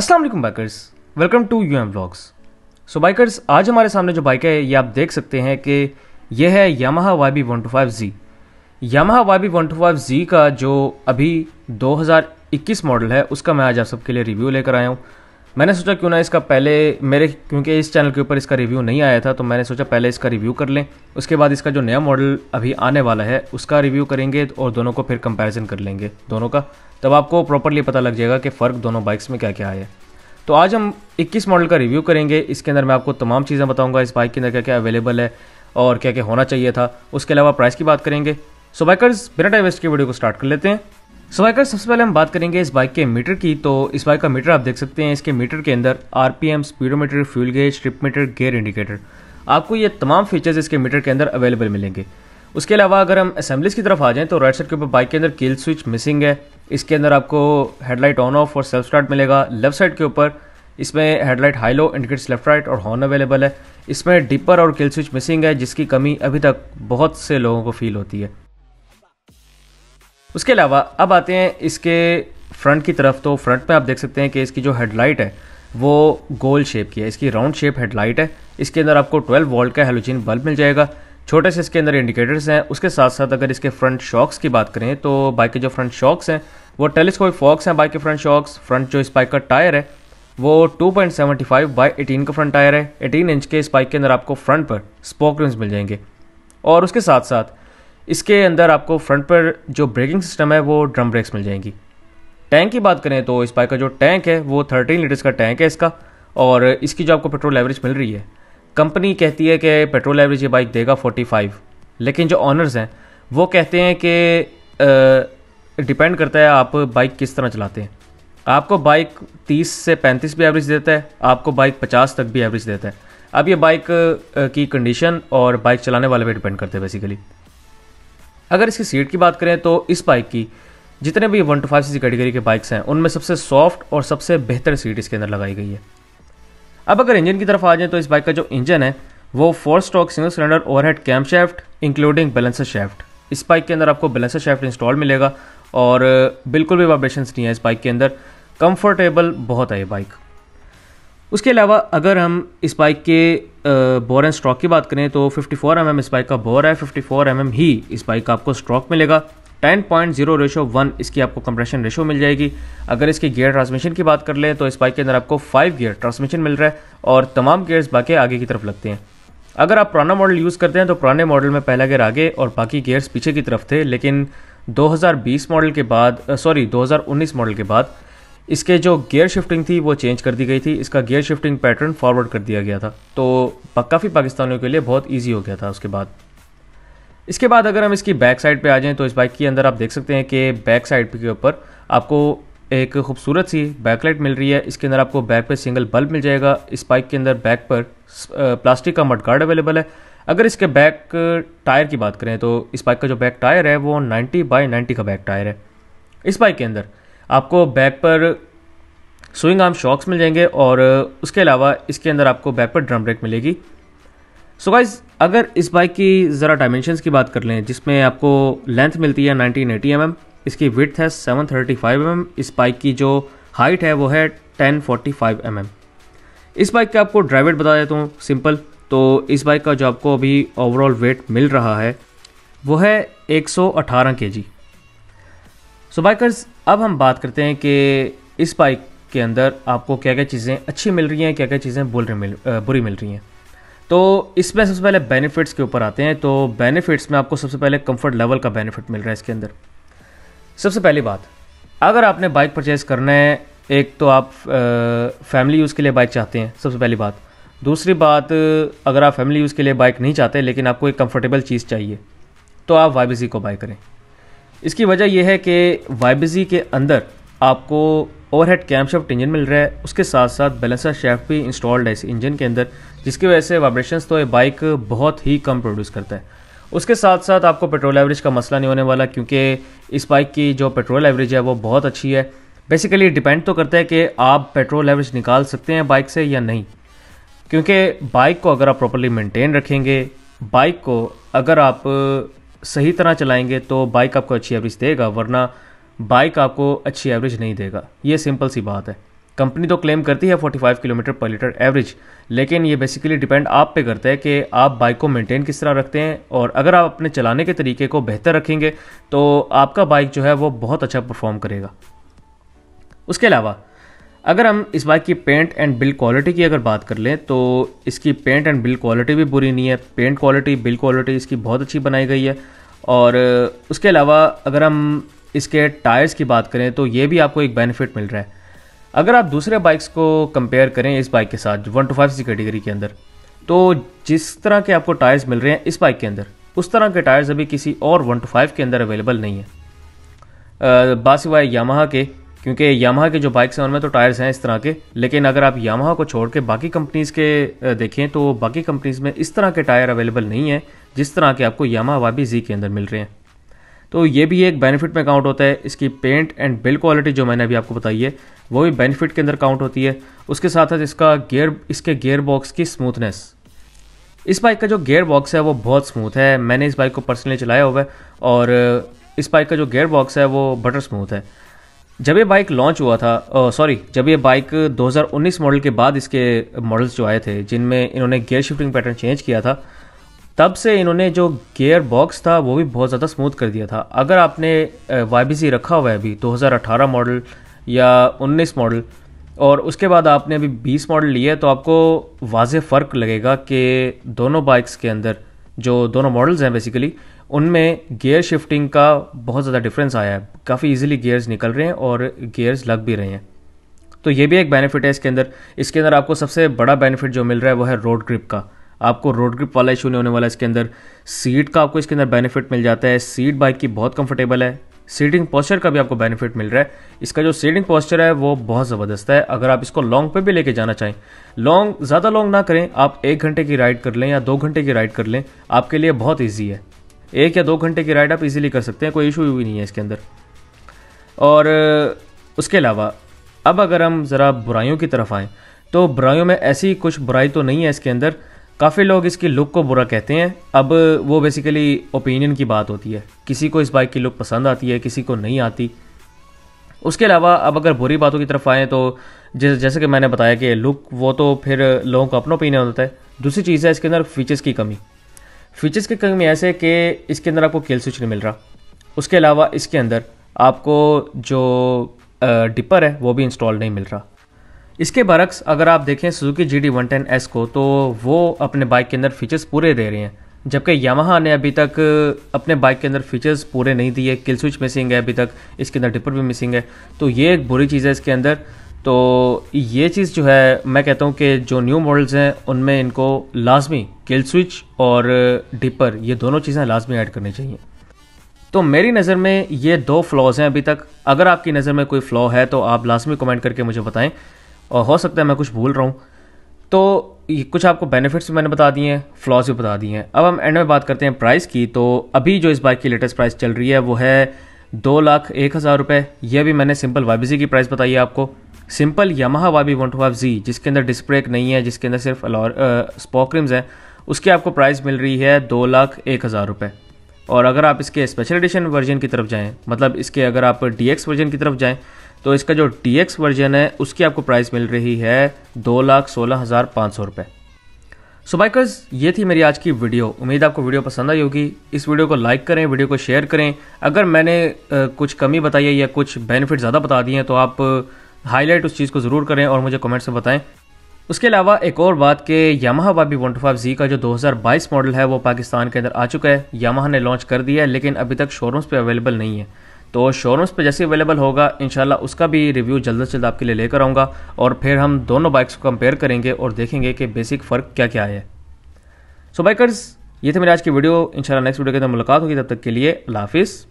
Aslam bikers welcome to U M blogs so bikers आज हमारे सामने जो बाइक है ये आप देख सकते हैं कि यह है Yamaha Y B one two five G Yamaha Y B one two five G का जो अभी 2021 मॉडल है उसका मैं आज आप सबके लिए रिव्यू लेकर आया हूँ मैंने सोचा क्यों ना इसका पहले मेरे क्योंकि इस चैनल के ऊपर इसका रिव्यू नहीं आया था तो मैंने सोचा पहले इसका रिव्यू कर लें उसके बाद इसका जो नया मॉडल अभी आने वाला है उसका रिव्यू करेंगे और दोनों को फिर कंपैरिजन कर लेंगे दोनों का तब आपको प्रॉपरली पता लग जाएगा कि फ़र्क दोनों बाइक्स में क्या क्या है तो आज हम इक्कीस मॉडल का रिव्यू करेंगे इसके अंदर मैं आपको तमाम चीज़ें बताऊँगा इस बाइक के अंदर क्या क्या अवेलेबल है और क्या क्या होना चाहिए था उसके अलावा प्राइस की बात करेंगे सो बाइकर्स बिना टाइम वेस्ट की वीडियो को स्टार्ट कर लेते हैं सो बाइकर सबसे पहले हम बात करेंगे इस बाइक के मीटर की तो इस बाइक का मीटर आप देख सकते हैं इसके मीटर के अंदर आर speedometer fuel gauge trip meter gear indicator आपको ये तमाम फीचर्स इसके मीटर के अंदर अवेलेबल मिलेंगे उसके अलावा अगर हम असेंबलीज की तरफ आ जाएँ तो राइट साइड के ऊपर बाइक के अंदर कील स्विच मिसिंग है इसके अंदर आपको हेडलाइट ऑन ऑफ और सेल्फ स्टार्ट मिलेगा लेफ्ट साइड के ऊपर इसमें headlight high low indicates left right और हॉर्न अवेलेबल है इसमें डिपर और किल स्विच मिसिंग है जिसकी कमी अभी तक बहुत से लोगों को फील होती है उसके अलावा अब आते हैं इसके फ्रंट की तरफ तो फ्रंट में आप देख सकते हैं कि इसकी जो हेडलाइट है वो गोल शेप की है इसकी राउंड शेप हेडलाइट है इसके अंदर आपको 12 वोल्ट का हेलोजिन बल्ब मिल जाएगा छोटे से इसके अंदर इंडिकेटर्स हैं उसके साथ साथ अगर इसके फ्रंट शॉक्स की बात करें तो बाइक के जो फ्रंट शॉक्स हैं वो टेलीस्कोपिक फॉक्स हैं बाइक के फ्रंट शॉक्स फ्रंट जो इस बाइक का टायर है वो 2.75 point seventy five by eighteen का फ्रंट टायर है एटीन इंच के इस बाइक के अंदर आपको फ्रंट पर स्पोक रिंग्स मिल जाएंगे और उसके साथ साथ इसके अंदर आपको फ्रंट पर जो ब्रेकिंग सिस्टम है वो ड्रम ब्रेक्स मिल जाएंगी टैंक की बात करें तो इस बाइक का जो टैंक है वो थर्टीन लीटर्स का टैंक है इसका और इसकी जो आपको पेट्रोल एवरेज मिल रही है कंपनी कहती है कि पेट्रोल एवरेज ये बाइक देगा 45 लेकिन जो ऑनर्स हैं वो कहते हैं कि डिपेंड करता है आप बाइक किस तरह चलाते हैं आपको बाइक 30 से 35 भी एवरेज देता है आपको बाइक 50 तक भी एवरेज देता है अब ये बाइक की कंडीशन और बाइक चलाने वाले पर डिपेंड करते हैं बेसिकली अगर इसकी सीट की बात करें तो इस बाइक की जितने भी one two five C category के बाइक्स हैं उनमें सबसे सॉफ्ट और सबसे बेहतर सीट इसके अंदर लगाई गई है अब अगर इंजन की तरफ आ जाए तो इस बाइक का जो इंजन है वो four stroke single cylinder overhead cam shaft including balancer shaft इस बाइक के अंदर आपको बैलेंसर शेफ्ट इंस्टॉल मिलेगा और बिल्कुल भी वाइब्रेशन नहीं है इस बाइक के अंदर कंफर्टेबल बहुत है ये बाइक उसके अलावा अगर हम इस बाइक के बोर एंड स्ट्रॉक की बात करें तो 54 फोर mm इस बाइक का बोर है 54 फोर mm ही इस बाइक का आपको स्ट्रॉक मिलेगा 10.0 पॉइंट जीरो रेशो वन इसकी आपको कंप्रेशन रेशो मिल जाएगी अगर इसके गियर ट्रांसमिशन की बात कर लें तो इस बाइक के अंदर आपको फाइव गियर ट्रांसमिशन मिल रहा है और तमाम गियर्स बाकी आगे की तरफ लगते हैं अगर आप पुराना मॉडल यूज़ करते हैं तो पुराने मॉडल में पहला गियर आगे और बाकी गियर्स पीछे की तरफ थे लेकिन 2020 मॉडल के बाद सॉरी 2019 मॉडल के बाद इसके जो गियर शिफ्टिंग थी वो चेंज कर दी गई थी इसका गियर शिफ्टिंग पैटर्न फॉरवर्ड कर दिया गया था तो काफ़ी पाकिस्तानियों के लिए बहुत ईजी हो गया था उसके बाद इसके बाद अगर हम इसकी बैक साइड पे आ जाएं तो इस बाइक के अंदर आप देख सकते हैं कि बैक साइड के ऊपर आपको एक खूबसूरत सी बैकलाइट मिल रही है इसके अंदर आपको बैक पे सिंगल बल्ब मिल जाएगा इस बाइक के अंदर बैक पर प्लास्टिक का गार्ड अवेलेबल है अगर इसके बैक टायर की बात करें तो इस बाइक का जो बैक टायर है वो 90 बाय 90 का बैक टायर है इस बाइक के अंदर आपको बैक पर स्विंग आर्म शॉक्स मिल जाएंगे और उसके अलावा इसके अंदर आपको बैक पर ड्रम ब्रेक मिलेगी सो so गाइज अगर इस बाइक की ज़रा डायमेंशंस की बात कर लें जिसमें आपको लेंथ मिलती है 1980 एटी mm, इसकी विथ है 735 थर्टी mm, इस बाइक की जो हाइट है वो है 1045 फोर्टी mm. इस बाइक का आपको ड्राइवेट बता देता हूँ सिंपल तो इस बाइक का जो आपको अभी ओवरऑल वेट मिल रहा है वो है 118 सौ सो बाइकर्स अब हम बात करते हैं कि इस बाइक के अंदर आपको क्या क्या चीज़ें अच्छी मिल रही हैं क्या क्या चीज़ें बुल मिल बुरी मिल रही हैं तो इसमें सबसे पहले बेनिफिट्स के ऊपर आते हैं तो बेनिफिट्स में आपको सबसे पहले कंफर्ट लेवल का बेनिफिट मिल रहा है इसके अंदर सबसे पहली बात अगर आपने बाइक परचेज़ करना है एक तो आप फैमिली यूज़ के लिए बाइक चाहते हैं सबसे पहली बात दूसरी बात अगर आप फैमिली यूज़ के लिए बाइक नहीं चाहते लेकिन आपको एक कंफर्टेबल चीज़ चाहिए तो आप वाई को बाई करें इसकी वजह यह है कि वाइबजी के अंदर आपको ओवरहेड कैमशाफ्ट इंजन मिल रहा है उसके साथ साथ बैलेंसर शेफ भी इंस्टॉल्ड है इस इंजन के अंदर जिसकी वजह से वाइब्रेशंस तो ये बाइक बहुत ही कम प्रोड्यूस करता है उसके साथ साथ आपको पेट्रोल एवरेज का मसला नहीं होने वाला क्योंकि इस बाइक की जो पेट्रोल एवरेज है वो बहुत अच्छी है बेसिकली डिपेंड तो करता है कि आप पेट्रोल एवरेज निकाल सकते हैं बाइक से या नहीं क्योंकि बाइक को अगर आप प्रॉपरली मेंटेन रखेंगे बाइक को अगर आप सही तरह चलाएंगे तो बाइक आपको अच्छी एवरेज देगा वरना बाइक आपको अच्छी एवरेज नहीं देगा ये सिंपल सी बात है कंपनी तो क्लेम करती है 45 किलोमीटर पर लीटर एवरेज लेकिन ये बेसिकली डिपेंड आप पे करता है कि आप बाइक को मेंटेन किस तरह रखते हैं और अगर आप अपने चलाने के तरीके को बेहतर रखेंगे तो आपका बाइक जो है वो बहुत अच्छा परफॉर्म करेगा उसके अलावा अगर हम इस बाइक की पेंट एंड बिल्ड क्वालिटी की अगर बात कर लें तो इसकी पेंट एंड बिल्ड क्वालिटी भी बुरी नहीं है पेंट क्वालिटी बिल्ड क्वालिटी इसकी बहुत अच्छी बनाई गई है और उसके अलावा अगर हम इसके टायर्स की बात करें तो ये भी आपको एक बेनिफिट मिल रहा है अगर आप दूसरे बाइक्स को कंपेयर करें इस बाइक के साथ one two five C category के अंदर तो जिस तरह के आपको टायर्स मिल रहे हैं इस बाइक के अंदर उस तरह के टायर्स अभी किसी और वन टू फाइव के अंदर अवेलेबल नहीं है बासिवाय यामाहा के क्योंकि यामहा के जो बाइक्स हैं उनमें तो टायर्स हैं इस तरह के लेकिन अगर आप यामा को छोड़ के बाकी कंपनीज़ के देखें तो बाकी कंपनीज़ में इस तरह के टायर अवेलेबल नहीं हैं जिस तरह के आपको यामा वाबी जी के अंदर मिल रहे हैं तो ये भी एक बेनिफिट में काउंट होता है इसकी पेंट एंड बिल क्वालिटी जो मैंने अभी आपको बताई है वो भी बेनिफिट के अंदर काउंट होती है उसके साथ साथ इसका गेयर इसके गेयर बॉक्स की स्मूथनेस इस बाइक का जो गेयर बॉक्स है वो बहुत स्मूथ है मैंने इस बाइक को पर्सनली चलाया हुआ है और इस बाइक का जो गेयर बॉक्स है वो बटर स्मूथ है जब ये बाइक लॉन्च हुआ था सॉरी जब ये बाइक 2019 मॉडल के बाद इसके मॉडल्स जो आए थे जिनमें इन्होंने गियर शिफ्टिंग पैटर्न चेंज किया था तब से इन्होंने जो गियर बॉक्स था वो भी बहुत ज़्यादा स्मूथ कर दिया था अगर आपने वाई रखा हुआ है अभी 2018 मॉडल या 19 मॉडल और उसके बाद आपने अभी 20 मॉडल लिए तो आपको वाज फ़र्क लगेगा कि दोनों बाइक्स के अंदर जो दोनों मॉडल्स हैं बेसिकली उनमें गियर शिफ्टिंग का बहुत ज़्यादा डिफरेंस आया है काफ़ी ईजिली गियर्स निकल रहे हैं और गियर्स लग भी रहे हैं तो ये भी एक बेनिफिट है इसके अंदर इसके अंदर आपको सबसे बड़ा बेनिफिट जो मिल रहा है वो है रोड ग्रिप का आपको रोड ग्रिप वाला इशू नहीं होने वाला इसके अंदर सीट का आपको इसके अंदर बेनिफिट मिल जाता है सीट बाइक की बहुत कंफर्टेबल है सीटिंग पोस्चर का भी आपको बेनिफिट मिल रहा है इसका जो सीटिंग पोस्चर है वो बहुत ज़बरदस्त है अगर आप इसको लॉन्ग पे भी लेके जाना चाहें लॉन्ग ज़्यादा लॉन्ग ना करें आप एक घंटे की राइड कर लें या दो घंटे की राइड कर लें आपके लिए बहुत ईजी है एक या दो घंटे की राइड आप इजीली कर सकते हैं कोई इशू भी नहीं है इसके अंदर और उसके अलावा अब अगर हम ज़रा बुराइयों की तरफ आएँ तो बुराइयों में ऐसी कुछ बुराई तो नहीं है इसके अंदर काफ़ी लोग इसकी लुक को बुरा कहते हैं अब वो बेसिकली ओपिनियन की बात होती है किसी को इस बाइक की लुक पसंद आती है किसी को नहीं आती उसके अलावा अब अगर बुरी बातों की तरफ आएँ तो जैसे कि मैंने बताया कि लुक वो तो फिर लोगों का अपना ओपिनियन होता है दूसरी चीज़ है इसके अंदर फीचर्स की कमी फीचर्स की कमी ऐसे है कि इसके अंदर आपको केल स्विच नहीं मिल रहा उसके अलावा इसके अंदर आपको जो डिपर है वो भी इंस्टॉल नहीं मिल रहा इसके बरक्स अगर आप देखें Suzuki G D one ten S को तो वो अपने बाइक के अंदर फीचर्स पूरे दे रहे हैं जबकि यामाहा ने अभी तक अपने बाइक के अंदर फीचर्स पूरे नहीं दिए किल स्विच मिसिंग है अभी तक इसके अंदर डिपर भी मिसिंग है तो ये एक बुरी चीज़ है इसके अंदर तो ये चीज़ जो है मैं कहता हूँ कि जो न्यू मॉडल्स हैं उनमें इनको लाजमी किल स्विच और डिपर ये दोनों चीज़ें लाजमी ऐड करनी चाहिए तो मेरी नज़र में ये दो फ्लॉज हैं अभी तक अगर आपकी नज़र में कोई फ़्लॉ है तो आप लाजमी कमेंट करके मुझे बताएं और हो सकता है मैं कुछ भूल रहा हूँ तो ये कुछ आपको बेनिफिट्स भी मैंने बता दिए हैं फ्लॉज भी बता दिए हैं अब हम एंड में बात करते हैं प्राइस की तो अभी जो इस बाइक की लेटेस्ट प्राइस चल रही है वो है दो लाख एक हज़ार रुपये यह भी मैंने सिंपल वाबीजी की प्राइस बताई है आपको simple Yamaha Y B one two G जिसके अंदर डिस्प्रेक नहीं है जिसके अंदर सिर्फ अलॉर स्पॉक रिम्स हैं उसकी आपको प्राइस मिल रही है दो लाख एक हज़ार रुपये और अगर आप इसके स्पेशल एडिशन वर्जन की तरफ जाएँ मतलब इसके अगर आप डी वर्जन की तरफ जाएँ तो इसका जो डी वर्जन है उसकी आपको प्राइस मिल रही है दो लाख सोलह हज़ार पाँच सौ रुपये सो बाइकर्स ये थी मेरी आज की वीडियो उम्मीद आपको वीडियो पसंद आई होगी इस वीडियो को लाइक करें वीडियो को शेयर करें अगर मैंने कुछ कमी बताई है या कुछ बेनिफिट ज़्यादा बता दिए हैं तो आप हाईलाइट उस चीज़ को ज़रूर करें और मुझे कमेंट्स में बताएं उसके अलावा एक और बात कि Yamaha Y B one two five G का जो 2022 मॉडल है वो पाकिस्तान के अंदर आ चुका है यामाहा ने लॉन्च कर दिया है लेकिन अभी तक शोरूम्स पे अवेलेबल नहीं है तो शोरूम्स पे जैसे अवेलेबल होगा इनशाला उसका भी रिव्यू जल्द से जल्द आपके लिए लेकर आऊँगा और फिर हम दोनों बाइक्स को कंपेयर करेंगे और देखेंगे कि बेसिक फ़र्क क्या क्या है सो so, बाइकर्स ये थे मेरे आज की वीडियो इनशाला नेक्स्ट वीडियो के अंदर मुलाकात होगी तब तक के लिए अला हाफिज़